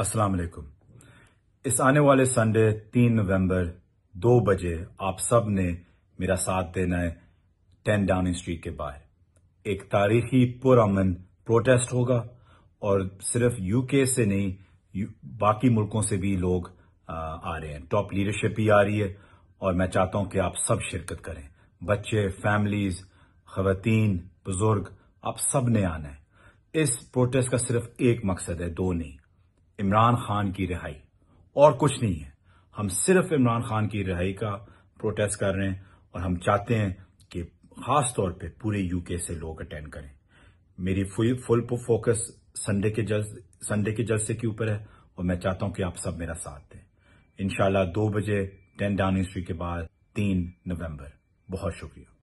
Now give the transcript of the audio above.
अस्सलाम वालेकुम इस आने वाले संडे तीन नवंबर दो बजे आप सब ने मेरा साथ देना है टेन डाउनिंग स्ट्रीट के बाहर एक तारीखी पुरमन प्रोटेस्ट होगा और सिर्फ यूके से नहीं बाकी मुल्कों से भी लोग आ रहे हैं टॉप लीडरशिप भी आ रही है और मैं चाहता हूं कि आप सब शिरकत करें बच्चे फैमिलीज खवतान बुजुर्ग आप सब ने आना है इस प्रोटेस्ट का सिर्फ एक मकसद है दो नहीं इमरान खान की रिहाई और कुछ नहीं है हम सिर्फ इमरान खान की रिहाई का प्रोटेस्ट कर रहे हैं और हम चाहते हैं कि खास तौर पे पूरे यूके से लोग अटेंड करें मेरी फुल फुल फोकस संडे के जल संडे के जलसे के ऊपर है और मैं चाहता हूं कि आप सब मेरा साथ दें इनशाला दो बजे टेन डाउन हिस्ट्री के बाद तीन नवंबर बहुत शुक्रिया